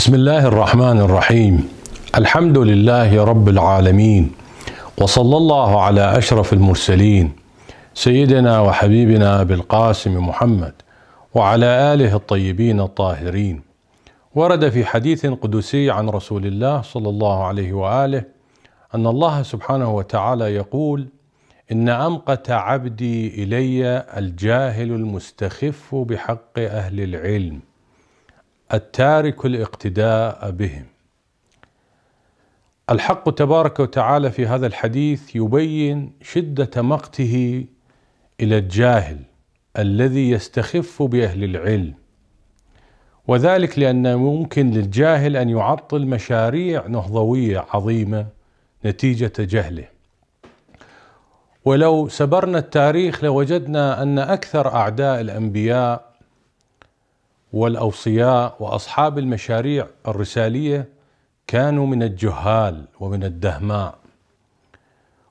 بسم الله الرحمن الرحيم الحمد لله رب العالمين وصلى الله على اشرف المرسلين سيدنا وحبيبنا بالقاسم محمد وعلى اله الطيبين الطاهرين ورد في حديث قدسي عن رسول الله صلى الله عليه واله ان الله سبحانه وتعالى يقول ان امقت عبدي الي الجاهل المستخف بحق اهل العلم التارك الاقتداء بهم الحق تبارك وتعالى في هذا الحديث يبين شده مقته الى الجاهل الذي يستخف باهل العلم وذلك لان ممكن للجاهل ان يعطل مشاريع نهضويه عظيمه نتيجه جهله ولو سبرنا التاريخ لوجدنا ان اكثر اعداء الانبياء والاوصياء واصحاب المشاريع الرساليه كانوا من الجهال ومن الدهماء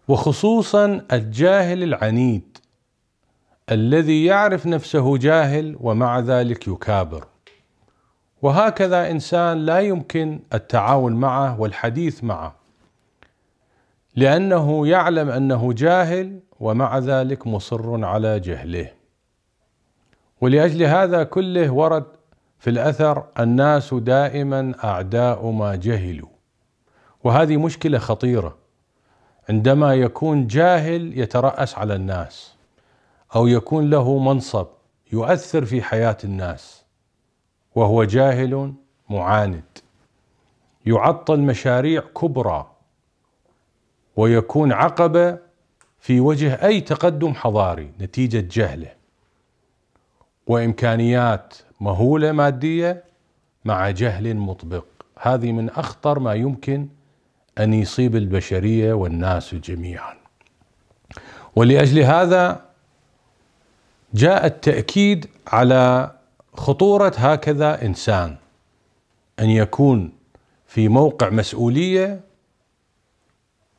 وخصوصا الجاهل العنيد الذي يعرف نفسه جاهل ومع ذلك يكابر وهكذا انسان لا يمكن التعاون معه والحديث معه لانه يعلم انه جاهل ومع ذلك مصر على جهله ولاجل هذا كله ورد في الاثر الناس دائما اعداء ما جهلوا وهذه مشكله خطيره عندما يكون جاهل يتراس على الناس او يكون له منصب يؤثر في حياه الناس وهو جاهل معاند يعطل مشاريع كبرى ويكون عقبه في وجه اي تقدم حضاري نتيجه جهله وامكانيات مهوله ماديه مع جهل مطبق هذه من اخطر ما يمكن ان يصيب البشريه والناس جميعا ولاجل هذا جاء التاكيد على خطوره هكذا انسان ان يكون في موقع مسؤوليه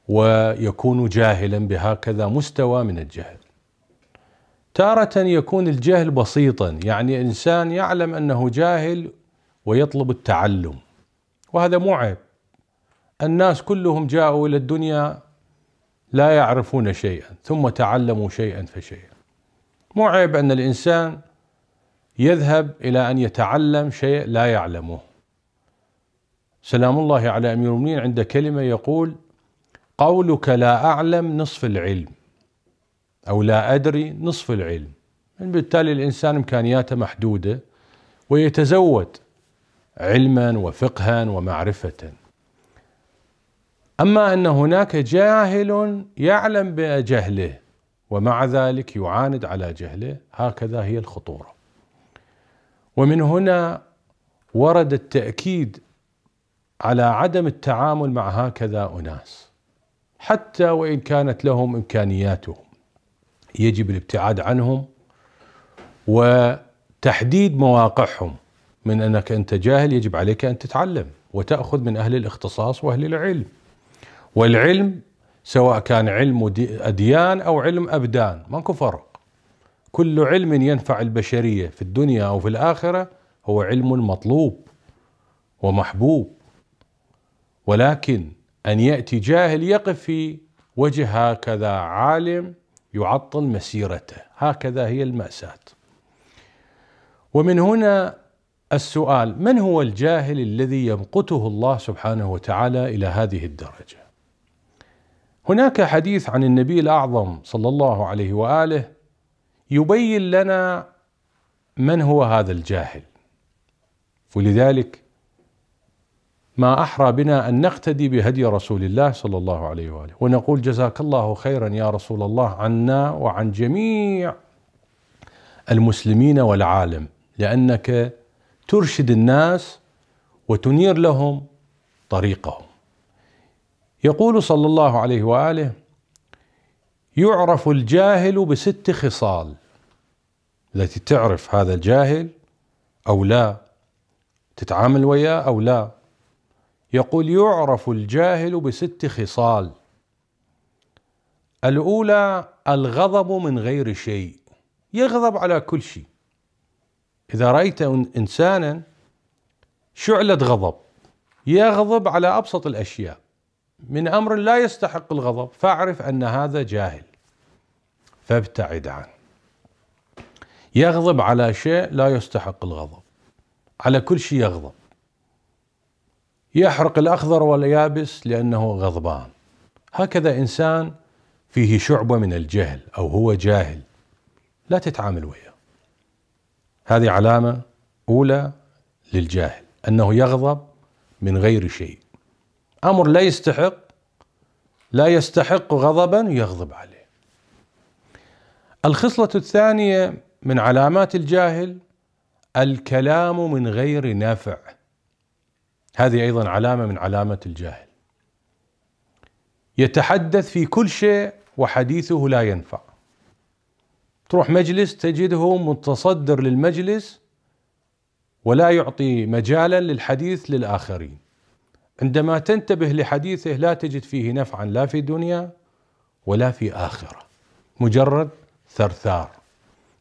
ويكون جاهلا بهكذا مستوى من الجهل تارة يكون الجهل بسيطا يعني انسان يعلم انه جاهل ويطلب التعلم وهذا مو عيب الناس كلهم جاءوا الى الدنيا لا يعرفون شيئا ثم تعلموا شيئا فشيئا مو عيب ان الانسان يذهب الى ان يتعلم شيء لا يعلمه سلام الله على امير المؤمنين عند كلمه يقول قولك لا اعلم نصف العلم أو لا أدري نصف العلم يعني بالتالي الإنسان إمكانياته محدودة ويتزود علما وفقها ومعرفة أما أن هناك جاهل يعلم بجهله ومع ذلك يعاند على جهله هكذا هي الخطورة ومن هنا ورد التأكيد على عدم التعامل مع هكذا أناس حتى وإن كانت لهم إمكانياتهم يجب الابتعاد عنهم وتحديد مواقعهم من انك انت جاهل يجب عليك ان تتعلم وتاخذ من اهل الاختصاص واهل العلم والعلم سواء كان علم اديان او علم ابدان ماكو فرق كل علم ينفع البشريه في الدنيا او في الاخره هو علم مطلوب ومحبوب ولكن ان ياتي جاهل يقف في وجه هكذا عالم يعطل مسيرته هكذا هي المأساة ومن هنا السؤال من هو الجاهل الذي يمقته الله سبحانه وتعالى إلى هذه الدرجة هناك حديث عن النبي الأعظم صلى الله عليه وآله يبين لنا من هو هذا الجاهل ولذلك ما أحرى بنا أن نقتدي بهدي رسول الله صلى الله عليه وآله ونقول جزاك الله خيرا يا رسول الله عنا وعن جميع المسلمين والعالم لأنك ترشد الناس وتنير لهم طريقهم يقول صلى الله عليه وآله يعرف الجاهل بست خصال التي تعرف هذا الجاهل أو لا تتعامل وياه أو لا يقول يعرف الجاهل بست خصال الاولى الغضب من غير شيء يغضب على كل شيء اذا رايت انسانا شعله غضب يغضب على ابسط الاشياء من امر لا يستحق الغضب فاعرف ان هذا جاهل فابتعد عنه يغضب على شيء لا يستحق الغضب على كل شيء يغضب يحرق الأخضر واليابس لأنه غضبان هكذا إنسان فيه شعبة من الجهل أو هو جاهل لا تتعامل وياه هذه علامة أولى للجاهل أنه يغضب من غير شيء أمر لا يستحق لا يستحق غضبا يغضب عليه الخصلة الثانية من علامات الجاهل الكلام من غير نافع هذه ايضا علامه من علامه الجاهل يتحدث في كل شيء وحديثه لا ينفع تروح مجلس تجده متصدر للمجلس ولا يعطي مجالا للحديث للاخرين عندما تنتبه لحديثه لا تجد فيه نفعا لا في دنيا ولا في اخره مجرد ثرثار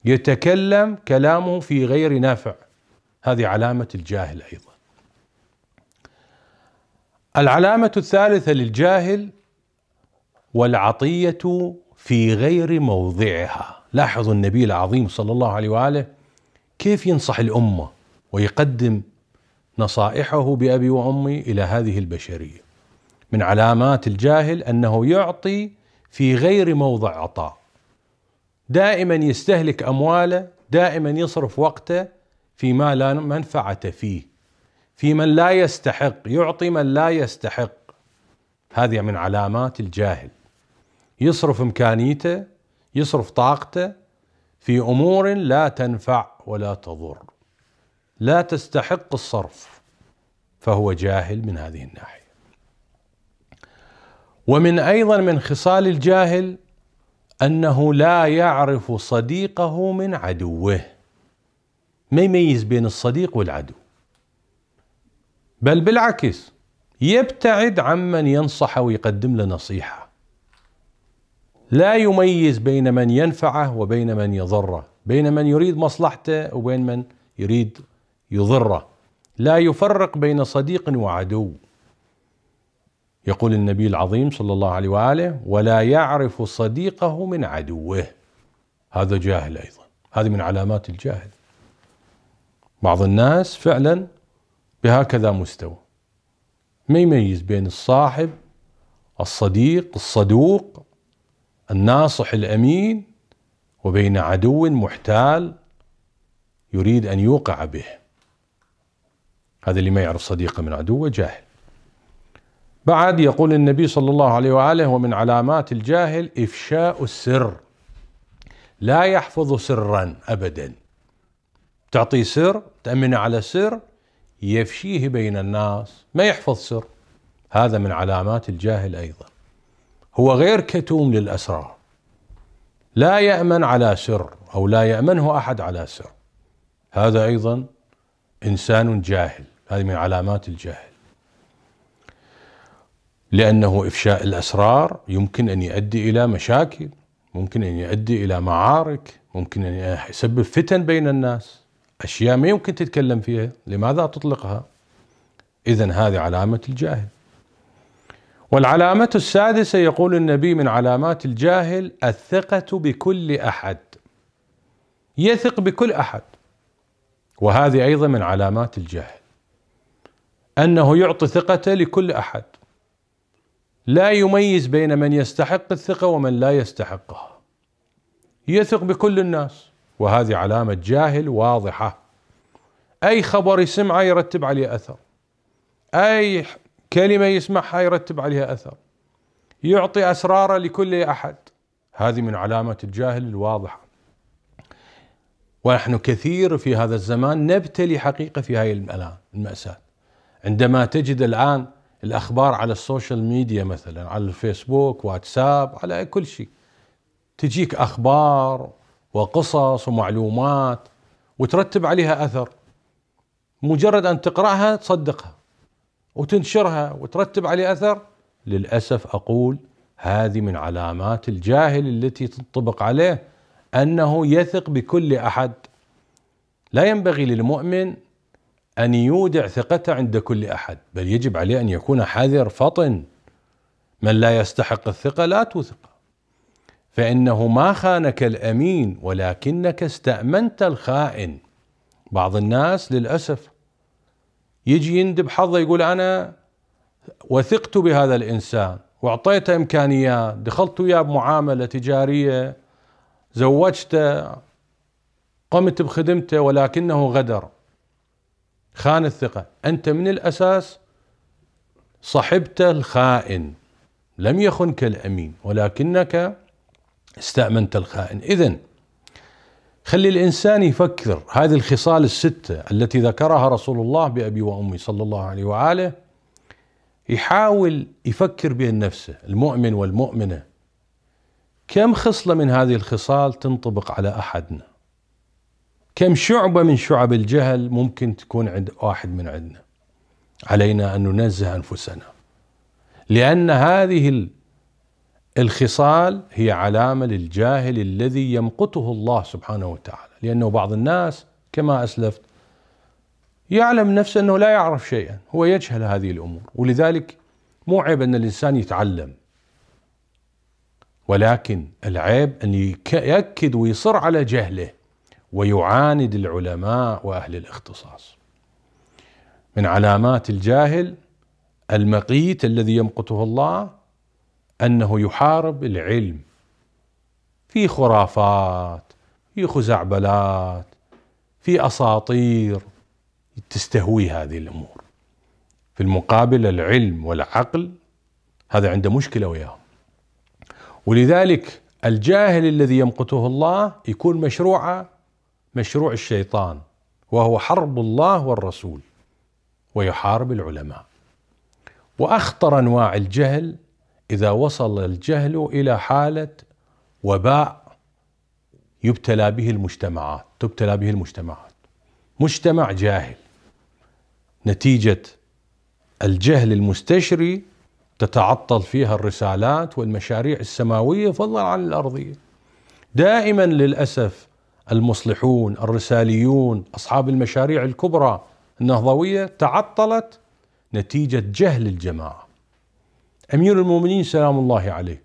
يتكلم كلامه في غير نافع هذه علامه الجاهل ايضا العلامة الثالثة للجاهل والعطية في غير موضعها لاحظوا النبي العظيم صلى الله عليه وآله كيف ينصح الأمة ويقدم نصائحه بأبي وأمي إلى هذه البشرية من علامات الجاهل أنه يعطي في غير موضع عطاء دائما يستهلك أمواله دائما يصرف وقته فيما لا منفعة فيه في من لا يستحق يعطي من لا يستحق هذه من علامات الجاهل يصرف امكانيته يصرف طاقته في امور لا تنفع ولا تضر لا تستحق الصرف فهو جاهل من هذه الناحيه ومن ايضا من خصال الجاهل انه لا يعرف صديقه من عدوه ما يميز بين الصديق والعدو بل بالعكس يبتعد عمن ينصحه ويقدم له نصيحه لا يميز بين من ينفعه وبين من يضره بين من يريد مصلحته وبين من يريد يضره لا يفرق بين صديق وعدو يقول النبي العظيم صلى الله عليه واله ولا يعرف صديقه من عدوه هذا جاهل ايضا هذه من علامات الجاهل بعض الناس فعلا بهكذا مستوى ما يميز بين الصاحب الصديق الصدوق الناصح الامين وبين عدو محتال يريد ان يوقع به هذا اللي ما يعرف صديقه من عدوه جاهل بعد يقول النبي صلى الله عليه واله ومن علامات الجاهل افشاء السر لا يحفظ سرا ابدا تعطيه سر تامنه على سر يفشيه بين الناس ما يحفظ سر هذا من علامات الجاهل ايضا هو غير كتوم للاسرار لا يامن على سر او لا يامنه احد على سر هذا ايضا انسان جاهل هذه من علامات الجاهل لانه افشاء الاسرار يمكن ان يؤدي الى مشاكل ممكن ان يؤدي الى معارك ممكن ان يسبب فتن بين الناس أشياء ما يمكن تتكلم فيها لماذا تطلقها إذا هذه علامة الجاهل والعلامة السادسة يقول النبي من علامات الجاهل الثقة بكل أحد يثق بكل أحد وهذه أيضا من علامات الجاهل أنه يعطي ثقته لكل أحد لا يميز بين من يستحق الثقة ومن لا يستحقها يثق بكل الناس وهذه علامة جاهل واضحة أي خبر يسمعه يرتب عليه أثر أي كلمة يسمعها يرتب عليها أثر يعطي أسراره لكل أحد هذه من علامة الجاهل الواضحة ونحن كثير في هذا الزمان نبتلي حقيقة في هذه المأساة عندما تجد الآن الأخبار على السوشيال ميديا مثلا على الفيسبوك واتساب على كل شيء تجيك أخبار وقصص ومعلومات وترتب عليها اثر مجرد ان تقراها تصدقها وتنشرها وترتب عليه اثر للاسف اقول هذه من علامات الجاهل التي تنطبق عليه انه يثق بكل احد لا ينبغي للمؤمن ان يودع ثقته عند كل احد بل يجب عليه ان يكون حذر فطن من لا يستحق الثقه لا توثقه فانه ما خانك الامين ولكنك استامنت الخائن بعض الناس للاسف يجي يندب حظه يقول انا وثقت بهذا الانسان واعطيته امكانيات دخلت وياه بمعامله تجاريه زوجته قمت بخدمته ولكنه غدر خان الثقه انت من الاساس صحبت الخائن لم يخنك الامين ولكنك استأمنت الخائن إذا خلي الإنسان يفكر هذه الخصال الستة التي ذكرها رسول الله بأبي وأمي صلى الله عليه وآله يحاول يفكر بين نفسه المؤمن والمؤمنة كم خصلة من هذه الخصال تنطبق على أحدنا كم شعبة من شعب الجهل ممكن تكون عند واحد من عندنا علينا أن ننزه أنفسنا لأن هذه الخصال هي علامه للجاهل الذي يمقته الله سبحانه وتعالى لانه بعض الناس كما اسلفت يعلم نفسه انه لا يعرف شيئا هو يجهل هذه الامور ولذلك مو عيب ان الانسان يتعلم ولكن العيب ان ياكد ويصر على جهله ويعاند العلماء واهل الاختصاص من علامات الجاهل المقيت الذي يمقته الله انه يحارب العلم في خرافات في خزعبلات في اساطير تستهوي هذه الامور في المقابل العلم والعقل هذا عنده مشكله وياهم ولذلك الجاهل الذي يمقته الله يكون مشروعه مشروع الشيطان وهو حرب الله والرسول ويحارب العلماء واخطر انواع الجهل إذا وصل الجهل إلى حالة وباء يبتلى به المجتمعات تبتلى به المجتمعات مجتمع جاهل نتيجة الجهل المستشري تتعطل فيها الرسالات والمشاريع السماوية فضلا عن الأرضية دائما للأسف المصلحون الرساليون أصحاب المشاريع الكبرى النهضوية تعطلت نتيجة جهل الجماعة أمير المؤمنين سلام الله عليه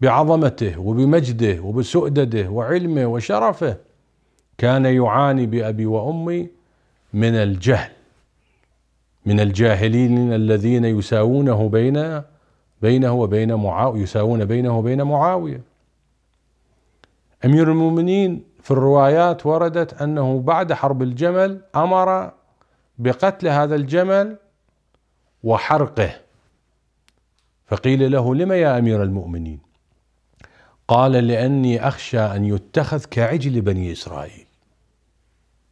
بعظمته وبمجده وبسؤدده وعلمه وشرفه كان يعاني بأبي وأمي من الجهل من الجاهلين الذين يساوونه بين بينه وبين معاوية يساوون بينه وبين معاوية أمير المؤمنين في الروايات وردت أنه بعد حرب الجمل أمر بقتل هذا الجمل وحرقه فقيل له لم يا امير المؤمنين قال لاني اخشى ان يتخذ كعجل بني اسرائيل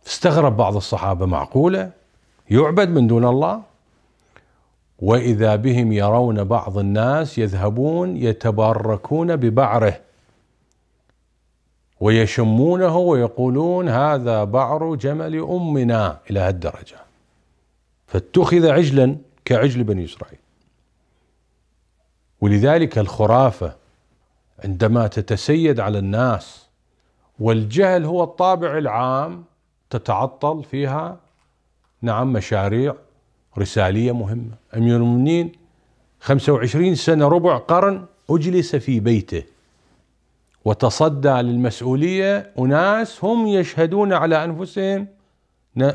استغرب بعض الصحابه معقوله يعبد من دون الله واذا بهم يرون بعض الناس يذهبون يتباركون ببعره ويشمونه ويقولون هذا بعر جمل امنا الى هالدرجه فاتخذ عجلا كعجل بني اسرائيل ولذلك الخرافه عندما تتسيد على الناس والجهل هو الطابع العام تتعطل فيها نعم مشاريع رساليه مهمه امير المؤمنين 25 سنه ربع قرن اجلس في بيته وتصدى للمسؤوليه اناس هم يشهدون على انفسهم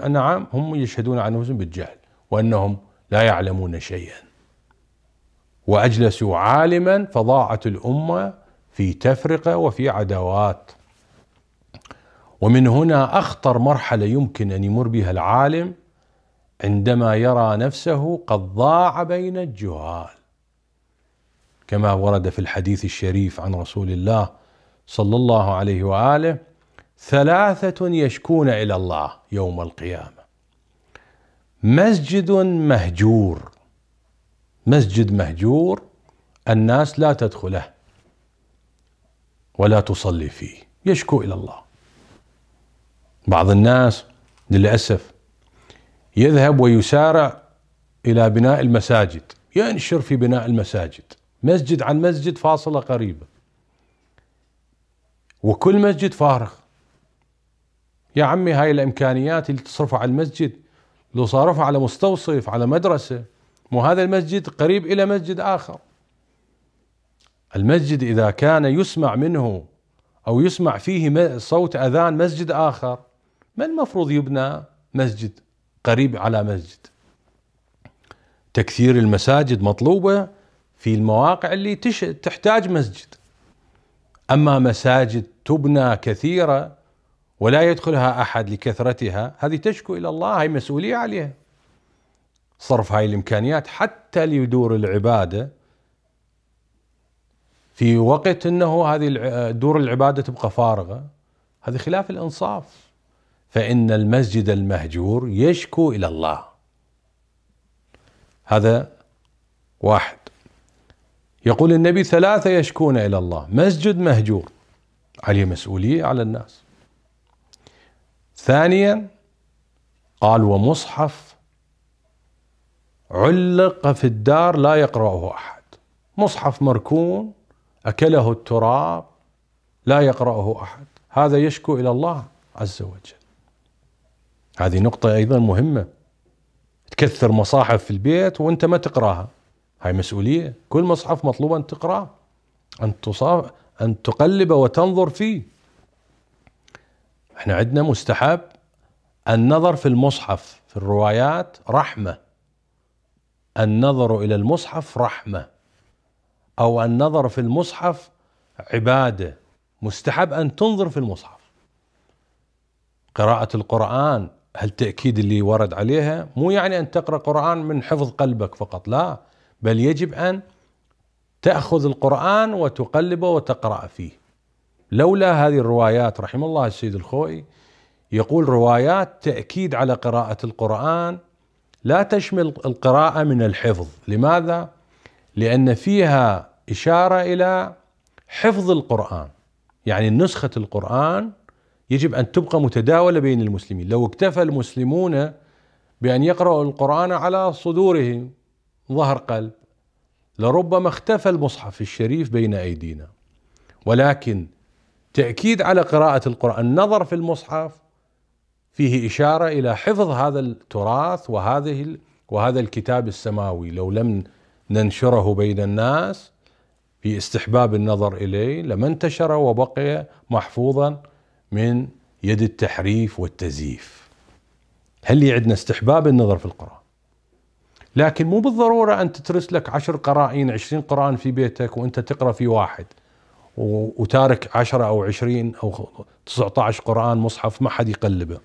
نعم هم يشهدون على انفسهم بالجهل وانهم لا يعلمون شيئا واجلسوا عالما فضاعت الامه في تفرقه وفي عداوات ومن هنا اخطر مرحله يمكن ان يمر بها العالم عندما يرى نفسه قد ضاع بين الجهال كما ورد في الحديث الشريف عن رسول الله صلى الله عليه واله ثلاثه يشكون الى الله يوم القيامه مسجد مهجور مسجد مهجور الناس لا تدخله ولا تصلي فيه يشكو الى الله بعض الناس للاسف يذهب ويسارع الى بناء المساجد ينشر في بناء المساجد مسجد عن مسجد فاصله قريبه وكل مسجد فارغ يا عمي هاي الامكانيات اللي تصرفها على المسجد لو صارفها على مستوصف على مدرسه مو هذا المسجد قريب إلى مسجد آخر المسجد إذا كان يسمع منه أو يسمع فيه صوت أذان مسجد آخر ما المفروض يبنى مسجد قريب على مسجد تكثير المساجد مطلوبة في المواقع اللي تحتاج مسجد أما مساجد تبنى كثيرة ولا يدخلها أحد لكثرتها هذه تشكو إلى الله هي مسؤولية عليها صرف هاي الامكانيات حتى لدور العباده في وقت انه هذه دور العباده تبقى فارغه هذا خلاف الانصاف فان المسجد المهجور يشكو الى الله هذا واحد يقول النبي ثلاثه يشكون الى الله مسجد مهجور عليه مسؤوليه على الناس ثانيا قال ومصحف علق في الدار لا يقرأه أحد مصحف مركون أكله التراب لا يقرأه أحد هذا يشكو إلى الله عز وجل هذه نقطة أيضا مهمة تكثر مصاحف في البيت وأنت ما تقرأها هاي مسؤولية كل مصحف مطلوب أن تقرأه أن تصاف أن تقلب وتنظر فيه احنا عندنا مستحب النظر في المصحف في الروايات رحمة النظر الى المصحف رحمه او النظر في المصحف عباده مستحب ان تنظر في المصحف قراءه القران هل تاكيد اللي ورد عليها مو يعني ان تقرا قران من حفظ قلبك فقط لا بل يجب ان تاخذ القران وتقلبه وتقرا فيه لولا هذه الروايات رحم الله السيد الخوئي يقول روايات تاكيد على قراءه القران لا تشمل القراءة من الحفظ لماذا؟ لأن فيها إشارة إلى حفظ القرآن يعني نسخة القرآن يجب أن تبقى متداولة بين المسلمين لو اكتفى المسلمون بأن يقرأوا القرآن على صدورهم ظهر قلب لربما اختفى المصحف الشريف بين أيدينا ولكن تأكيد على قراءة القرآن النظر في المصحف فيه إشارة إلى حفظ هذا التراث وهذه وهذا الكتاب السماوي لو لم ننشره بين الناس في استحباب النظر إليه لما انتشر وبقي محفوظا من يد التحريف والتزييف هل عندنا استحباب النظر في القرآن لكن مو بالضرورة أن تترس لك عشر قرائن عشرين قرآن في بيتك وأنت تقرأ في واحد وتارك عشرة أو عشرين أو تسعة عشر قرآن مصحف ما حد يقلبه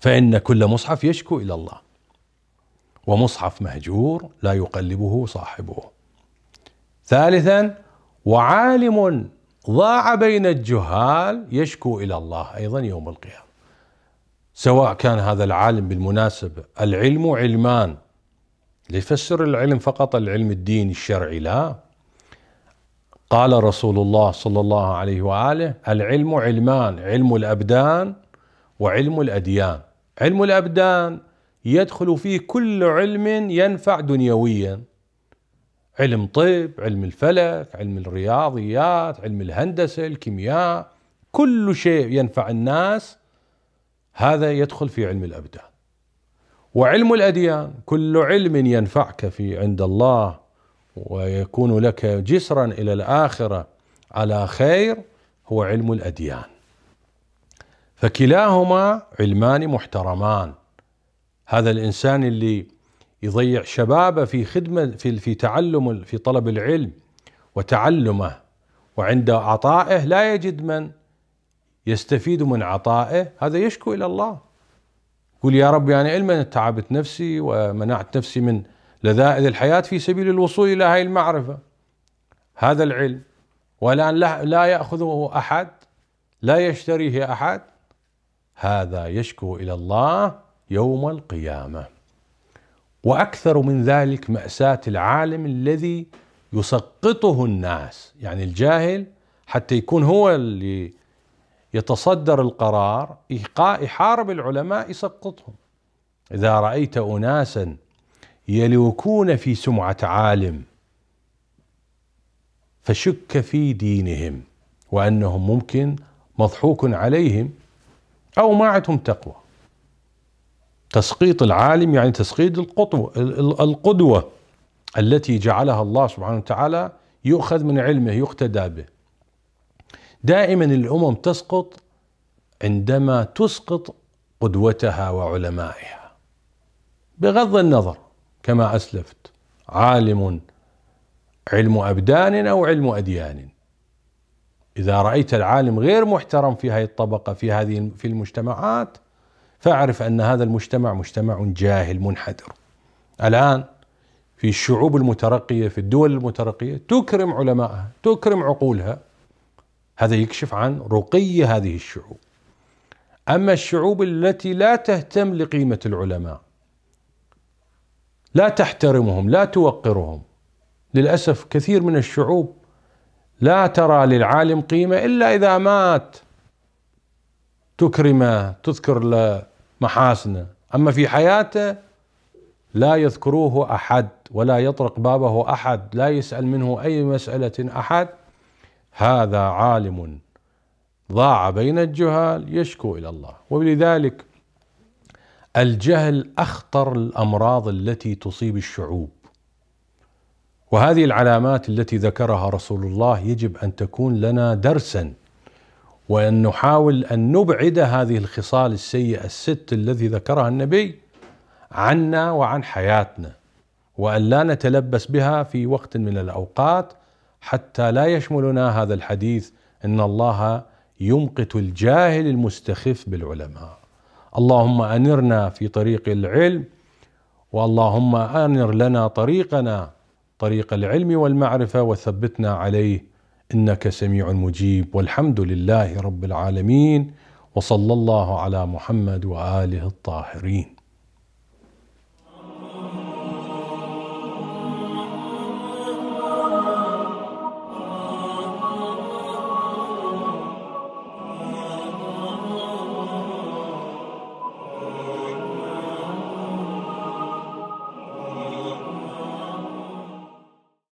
فإن كل مصحف يشكو إلى الله ومصحف مهجور لا يقلبه صاحبه ثالثا وعالم ضاع بين الجهال يشكو إلى الله أيضا يوم القيامة سواء كان هذا العالم بالمناسبة العلم علمان ليفسر العلم فقط العلم الديني الشرعي لا قال رسول الله صلى الله عليه واله العلم علمان علم الابدان وعلم الأديان علم الأبدان يدخل فيه كل علم ينفع دنيويا علم طب علم الفلك علم الرياضيات علم الهندسة الكيمياء كل شيء ينفع الناس هذا يدخل في علم الأبدان وعلم الأديان كل علم ينفعك في عند الله ويكون لك جسرا إلى الآخرة على خير هو علم الأديان فكلاهما علمان محترمان هذا الانسان اللي يضيع شبابه في خدمه في في تعلم في طلب العلم وتعلمه وعند عطائه لا يجد من يستفيد من عطائه هذا يشكو الى الله يقول يا رب يعني علما تعبت نفسي ومنعت نفسي من لذائذ الحياه في سبيل الوصول الى هذه المعرفه هذا العلم والان لا ياخذه احد لا يشتريه احد هذا يشكو الى الله يوم القيامه واكثر من ذلك ماساه العالم الذي يسقطه الناس يعني الجاهل حتى يكون هو اللي يتصدر القرار يحارب العلماء يسقطهم اذا رايت اناسا يلوكون في سمعه عالم فشك في دينهم وانهم ممكن مضحوك عليهم أو ما عندهم تقوى تسقيط العالم يعني تسقيط القطوة القدوة التي جعلها الله سبحانه وتعالى يؤخذ من علمه يقتدى به دائما الأمم تسقط عندما تسقط قدوتها وعلمائها بغض النظر كما أسلفت عالم علم أبدان أو علم أديان إذا رأيت العالم غير محترم في هذه الطبقة في هذه في المجتمعات فاعرف أن هذا المجتمع مجتمع جاهل منحدر الآن في الشعوب المترقية في الدول المترقية تكرم علمائها تكرم عقولها هذا يكشف عن رقي هذه الشعوب أما الشعوب التي لا تهتم لقيمة العلماء لا تحترمهم لا توقرهم للأسف كثير من الشعوب لا ترى للعالم قيمة إلا إذا مات تكرمه تذكر له محاسنه أما في حياته لا يذكروه أحد ولا يطرق بابه أحد لا يسأل منه أي مسألة أحد هذا عالم ضاع بين الجهال يشكو إلى الله ولذلك الجهل أخطر الأمراض التي تصيب الشعوب وهذه العلامات التي ذكرها رسول الله يجب ان تكون لنا درسا وان نحاول ان نبعد هذه الخصال السيئه الست الذي ذكرها النبي عنا وعن حياتنا وان لا نتلبس بها في وقت من الاوقات حتى لا يشملنا هذا الحديث ان الله يمقت الجاهل المستخف بالعلماء اللهم انرنا في طريق العلم واللهم انر لنا طريقنا طريق العلم والمعرفة وثبتنا عليه إنك سميع مجيب والحمد لله رب العالمين وصلى الله على محمد وآله الطاهرين